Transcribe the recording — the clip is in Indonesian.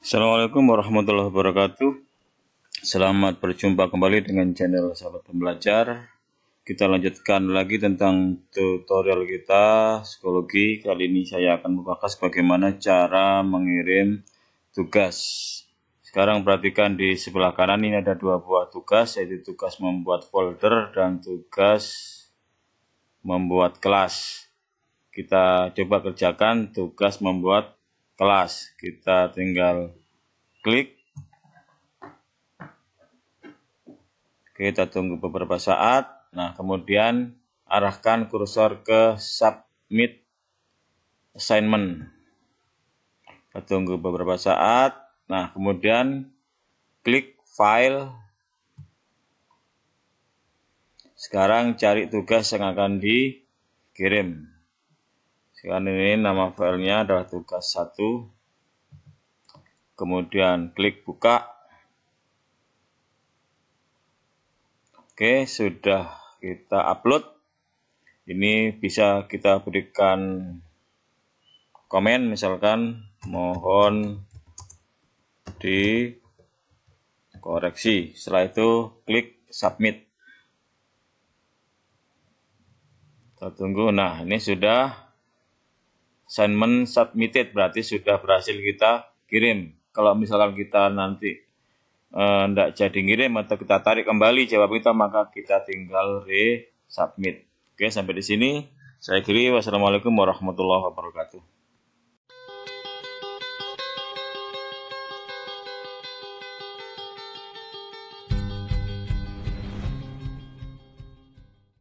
Assalamualaikum warahmatullahi wabarakatuh. Selamat berjumpa kembali dengan channel Sahabat Pembelajar. Kita lanjutkan lagi tentang tutorial kita psikologi. Kali ini saya akan membahas bagaimana cara mengirim tugas. Sekarang perhatikan di sebelah kanan ini ada dua buah tugas, yaitu tugas membuat folder dan tugas membuat kelas. Kita coba kerjakan tugas membuat kelas. Kita tinggal klik. Kita tunggu beberapa saat. Nah, kemudian arahkan kursor ke submit assignment. Kita tunggu beberapa saat. Nah, kemudian klik file. Sekarang cari tugas yang akan dikirim. Sekarang ini nama filenya adalah tugas 1. Kemudian klik buka. Oke, sudah kita upload. Ini bisa kita berikan komen misalkan mohon dikoreksi. Setelah itu klik submit. Kita tunggu. Nah, ini sudah assignment submitted berarti sudah berhasil kita kirim. Kalau misalkan kita nanti tidak eh, e, jadi ngirim atau kita tarik kembali jawab kita maka kita tinggal re submit Oke, sampai di sini. Saya kiri. Wassalamualaikum warahmatullahi wabarakatuh.